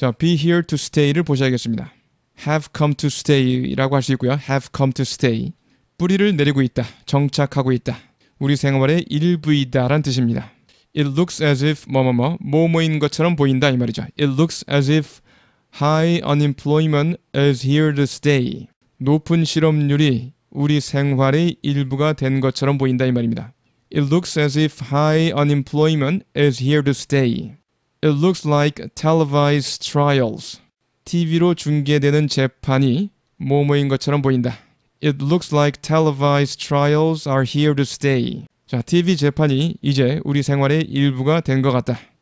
자, be here to stay를 보셔야겠습니다. have come to stay라고 할 수 있고요. have come to stay. 뿌리를 내리고 있다. 정착하고 있다. 우리 생활의 일부이다란 뜻입니다. It looks as if 뭐뭐뭐 뭐뭐인 것처럼 보인다 이 말이죠. It looks as if high unemployment is here to stay. 높은 실업률이 우리 생활의 일부가 된 것처럼 보인다 이 말입니다. It looks as if high unemployment is here to stay. It looks like televised trials. TV로 중계되는 재판이 뭐뭐인 것처럼 보인다. It looks like televised trials are here to stay. 자, TV 재판이 이제 우리 생활의 일부가 된 것 같다.